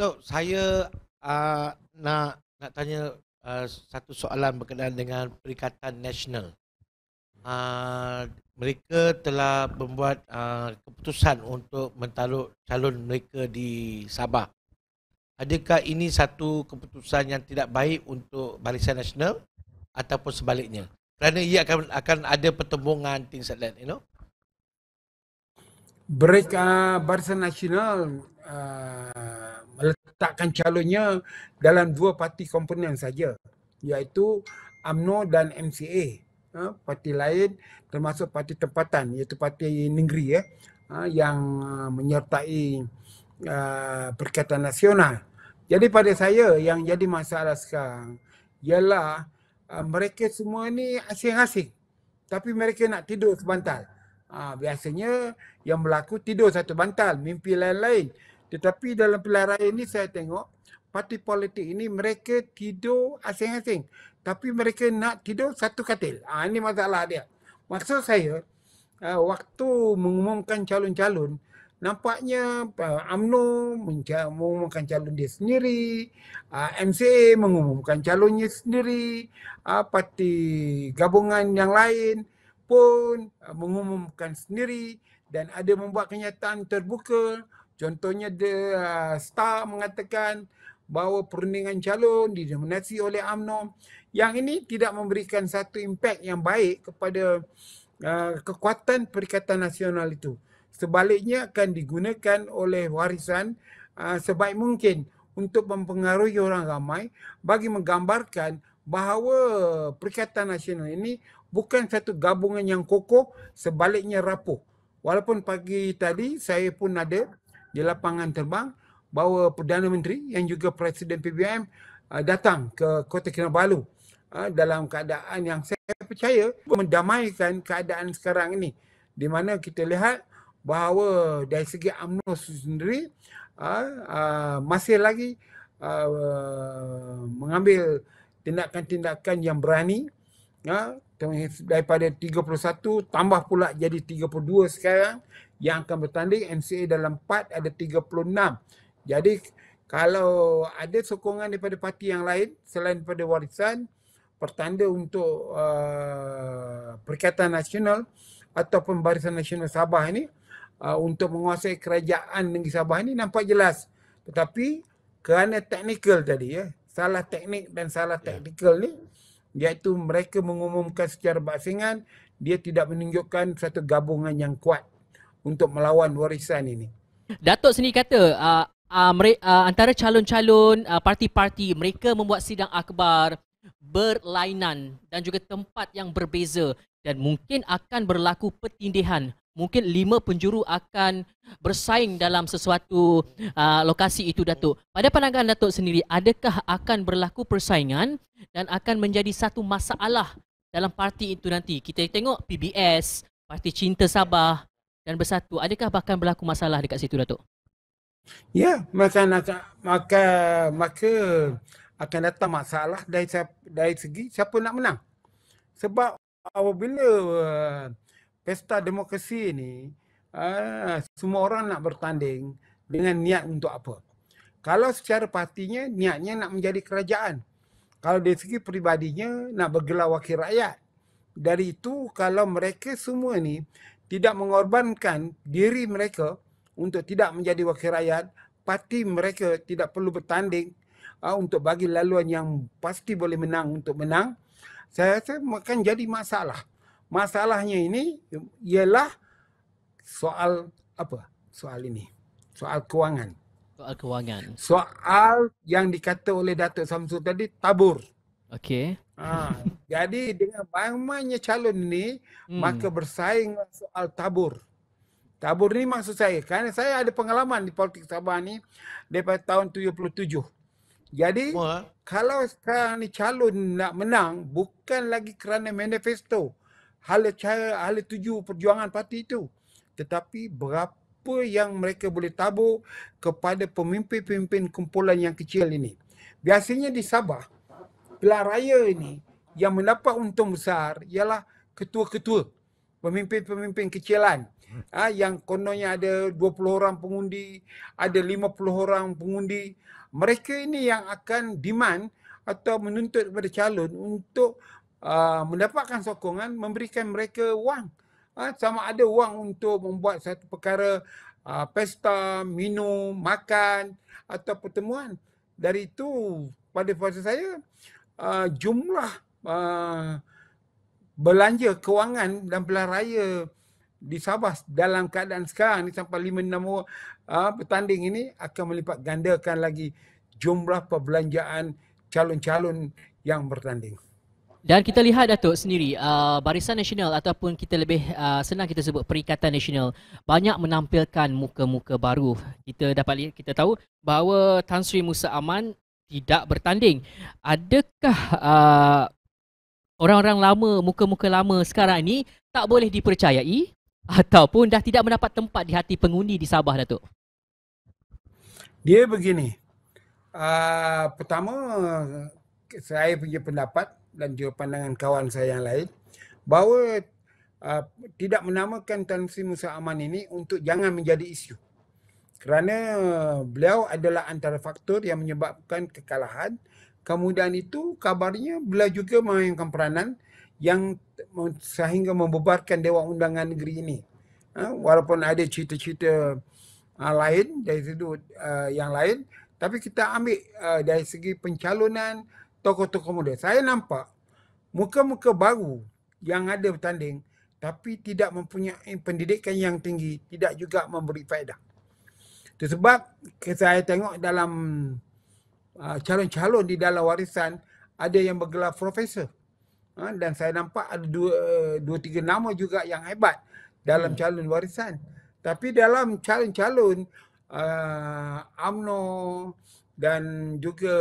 Datuk, saya uh, nak nak tanya uh, satu soalan berkenaan dengan Perikatan Nasional. Uh, mereka telah membuat uh, keputusan untuk mentaluk calon mereka di Sabah. Adakah ini satu keputusan yang tidak baik untuk Barisan Nasional ataupun sebaliknya? Kerana ia akan akan ada pertembungan things like that, you know? Break, uh, Barisan Nasional uh, meletakkan calonnya dalam dua parti komponen saja iaitu AMNO dan MCA ha, parti lain termasuk parti tempatan iaitu parti negeri ya ha, yang uh, menyertai uh, perikatan nasional jadi pada saya yang jadi masalah sekarang ialah uh, mereka semua ni asing-asing tapi mereka nak tidur sebantal ha, biasanya yang berlaku tidur satu bantal mimpi lain-lain tetapi dalam pelarian ini saya tengok parti politik ini mereka tidur asing-asing. Tapi mereka nak tidur satu katil. Ha, ini masalah dia. Maksud saya, ah, waktu mengumumkan calon-calon, nampaknya UMNO ah, mengumumkan calon dia sendiri, MCA mengumumkan calonnya sendiri, parti gabungan yang lain pun mengumumkan sendiri dan ada membuat kenyataan terbuka Contohnya the ah, Star mengatakan bahawa perundingan calon didominasi oleh Amno, yang ini tidak memberikan satu impak yang baik kepada uh, kekuatan Perikatan Nasional itu. Sebaliknya akan digunakan oleh warisan uh, sebaik mungkin untuk mempengaruhi orang ramai bagi menggambarkan bahawa Perikatan Nasional ini bukan satu gabungan yang kokoh sebaliknya rapuh. Walaupun pagi tadi saya pun ada di lapangan terbang bahawa Perdana Menteri yang juga Presiden PBM ah, datang ke Kota Kinabalu ah, dalam keadaan yang saya percaya mendamaikan keadaan sekarang ini di mana kita lihat bahawa dari segi UMNO sendiri ah, masih lagi mengambil tindakan-tindakan yang berani daripada 31 tambah pula jadi 32 sekarang yang akan bertanding MCA dalam 4 ada 36. Jadi kalau ada sokongan daripada parti yang lain selain daripada warisan pertanda untuk uh, Perikatan Nasional ataupun Barisan Nasional Sabah ini uh, untuk menguasai kerajaan negeri Sabah ini nampak jelas. Tetapi kerana teknikal tadi ya, salah teknik dan salah ya. teknikal yeah. ni iaitu mereka mengumumkan secara berasingan dia tidak menunjukkan satu gabungan yang kuat untuk melawan warisan ini. Datuk sendiri kata uh, uh, mere- uh, antara calon-calon uh, parti-parti mereka membuat sidang akbar berlainan dan juga tempat yang berbeza dan mungkin akan berlaku pertindihan. Mungkin lima penjuru akan bersaing dalam sesuatu uh, lokasi itu Datuk. Pada pandangan Datuk sendiri adakah akan berlaku persaingan dan akan menjadi satu masalah dalam parti itu nanti. Kita tengok PBS, Parti Cinta Sabah dan Bersatu. Adakah bahkan berlaku masalah dekat situ Datuk? Ya, maka maka maka, maka akan datang masalah dari dari segi siapa nak menang. Sebab apabila eh, pesta demokrasi ini eh, semua orang nak bertanding dengan niat untuk apa? Kalau secara partinya niatnya nak menjadi kerajaan, kalau dari segi pribadinya nak bergelar wakil rakyat. Dari itu kalau mereka semua ni tidak mengorbankan diri mereka untuk tidak menjadi wakil rakyat, parti mereka tidak perlu bertanding uh, untuk bagi laluan yang pasti boleh menang untuk menang. Saya rasa akan jadi masalah. Masalahnya ini ialah soal apa? Soal ini. Soal kewangan soal eh, kewangan. Soal yang dikata oleh Datuk Samsul tadi tabur. Okey. Ha. jadi dengan banyaknya calon ni hmm. maka bersaing lah soal tabur. Tabur ni maksud saya kan saya ada pengalaman di politik Sabah ni dari tahun 77. Jadi Mula. Eh? kalau sekarang ni calon nak menang bukan lagi kerana manifesto hala cara hala tuju perjuangan parti itu tetapi berapa apa yang mereka boleh tabur kepada pemimpin-pemimpin kumpulan yang kecil ini. Biasanya di Sabah, pilihan raya ini yang mendapat untung besar ialah ketua-ketua pemimpin-pemimpin kecilan ha, yang kononnya ada 20 orang pengundi, ada 50 orang pengundi. Mereka ini yang akan demand atau menuntut kepada calon untuk uh, mendapatkan sokongan, memberikan mereka wang ha, sama ada wang untuk membuat satu perkara ha, pesta, minum, makan atau pertemuan. Dari itu pada fasa saya ha, jumlah ha, belanja kewangan dan pelan raya di Sabah dalam keadaan sekarang ni sampai lima enam orang uh, bertanding ini akan melipat gandakan lagi jumlah perbelanjaan calon-calon yang bertanding. Dan kita lihat Datuk sendiri uh, Barisan Nasional ataupun kita lebih uh, senang kita sebut Perikatan Nasional banyak menampilkan muka-muka baru. Kita dapat lihat kita tahu bahawa Tan Sri Musa Aman tidak bertanding. Adakah uh, orang-orang lama muka-muka lama sekarang ini tak boleh dipercayai ataupun dah tidak mendapat tempat di hati pengundi di Sabah Datuk? Dia begini. Uh, pertama saya punya pendapat dan juga pandangan kawan saya yang lain bahawa uh, tidak menamakan Tan Sri Musa Aman ini untuk jangan menjadi isu. Kerana beliau adalah antara faktor yang menyebabkan kekalahan. Kemudian itu kabarnya beliau juga memainkan peranan yang sehingga membubarkan Dewan Undangan Negeri ini. Ha, walaupun ada cerita-cerita uh, lain dari sudut uh, yang lain. Tapi kita ambil uh, dari segi pencalonan, tokoh-tokoh muda. Saya nampak muka-muka baru yang ada bertanding tapi tidak mempunyai pendidikan yang tinggi, tidak juga memberi faedah. Itu sebab saya tengok dalam ah, calon-calon di dalam warisan ada yang bergelar profesor. Ha, dan saya nampak ada dua, dua tiga nama juga yang hebat dalam hmm. calon warisan. Tapi dalam calon-calon ah, UMNO dan juga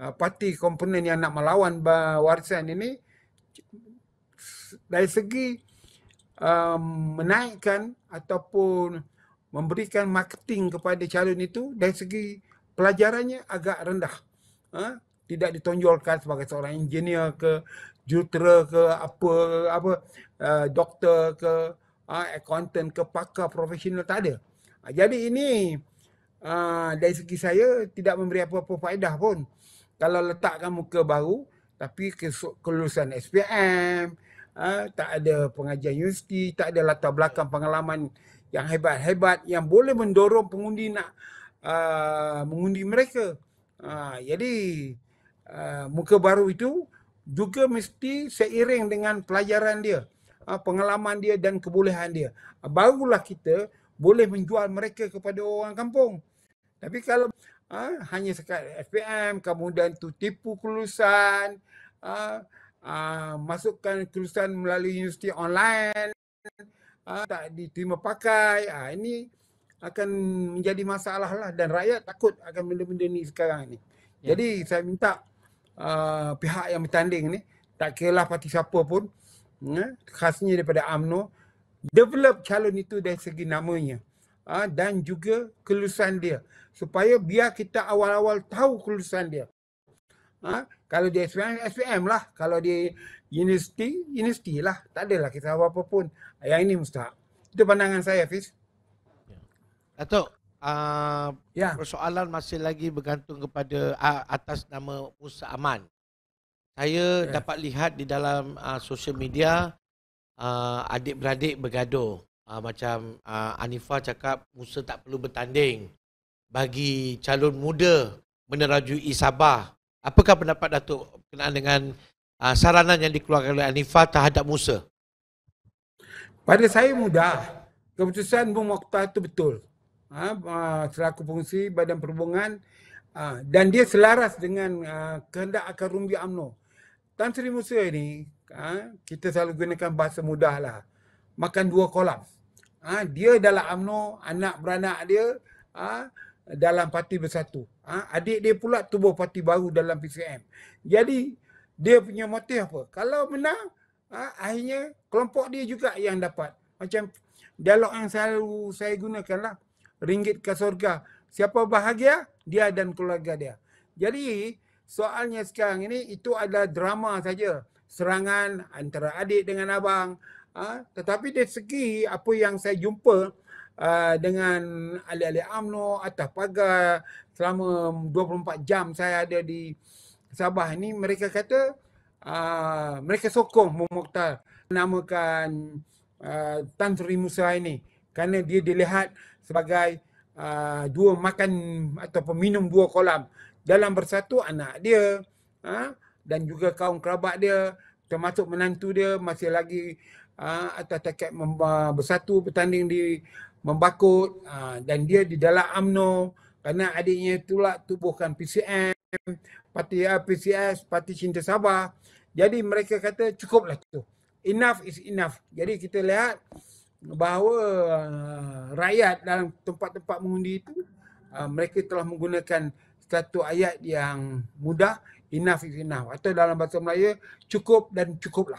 uh, parti komponen yang nak melawan warisan ini dari segi um, menaikkan ataupun memberikan marketing kepada calon itu dari segi pelajarannya agak rendah. Ha? Tidak ditonjolkan sebagai seorang engineer ke jurutera ke apa apa uh, doktor ke uh, accountant ke pakar profesional tak ada. jadi ini uh, dari segi saya tidak memberi apa-apa faedah pun kalau letakkan muka baru tapi kelulusan SPM, ha, tak ada pengajian universiti, tak ada latar belakang pengalaman yang hebat-hebat yang boleh mendorong pengundi nak uh, mengundi mereka. Uh, jadi uh, muka baru itu juga mesti seiring dengan pelajaran dia, uh, pengalaman dia dan kebolehan dia. Uh, barulah kita boleh menjual mereka kepada orang kampung. Tapi kalau ha, hanya sekat FPM kemudian tu tipu kelulusan ha, ha, masukkan kelulusan melalui universiti online ha, tak diterima pakai ha, ini akan menjadi masalah lah dan rakyat takut akan benda-benda ni sekarang ni. Ya. Jadi saya minta uh, pihak yang bertanding ni tak kira lah parti siapa pun ha, khasnya daripada AMNO develop calon itu dari segi namanya. Ha, dan juga kelulusan dia supaya biar kita awal-awal tahu kelulusan dia ha, kalau dia SPM, SPM lah kalau dia universiti, universiti lah tak adalah kita apa-apa pun yang ini mustahak itu pandangan saya Hafiz Datuk ya. uh, ah, ya. persoalan masih lagi bergantung kepada uh, atas nama Musa Aman saya ya. dapat lihat di dalam uh, ah, sosial media uh, adik-beradik bergaduh uh, macam uh, ah, Anifa cakap Musa tak perlu bertanding bagi calon muda menerajui Sabah. Apakah pendapat Datuk berkenaan dengan uh, saranan yang dikeluarkan oleh Anifa terhadap Musa? Pada saya mudah. Keputusan Bung Mokhtar itu betul. Ha, selaku fungsi badan perhubungan ha, dan dia selaras dengan ha, kehendak akar rumbi UMNO. Tan Sri Musa ini, ha, kita selalu gunakan bahasa mudah lah. Makan dua kolam ha, dia dalam amno anak beranak dia ha, dalam parti bersatu. Ha, adik dia pula tubuh parti baru dalam PCM. Jadi dia punya motif apa? Kalau menang, ha, akhirnya kelompok dia juga yang dapat. Macam dialog yang selalu saya gunakanlah. Ringgit ke surga. Siapa bahagia? Dia dan keluarga dia. Jadi soalnya sekarang ini itu adalah drama saja. Serangan antara adik dengan abang. Ha? Tetapi dari segi apa yang saya jumpa uh, dengan ahli-ahli UMNO atas pagar selama 24 jam saya ada di Sabah ini, mereka kata uh, mereka sokong Muhammad menamakan uh, ha, Tan Sri Musa ini kerana dia dilihat sebagai uh, dua makan atau peminum dua kolam dalam bersatu anak dia uh, dan juga kaum kerabat dia termasuk menantu dia masih lagi uh, atau tekad bersatu bertanding di membakut uh, dan dia di dalam amno kerana adiknya tulak tubuhkan PCM, parti uh, PCS, parti Cinta Sabah. Jadi mereka kata cukuplah tu. Enough is enough. Jadi kita lihat bahawa uh, rakyat dalam tempat-tempat mengundi itu uh, mereka telah menggunakan satu ayat yang mudah enough is enough atau dalam bahasa Melayu cukup dan cukuplah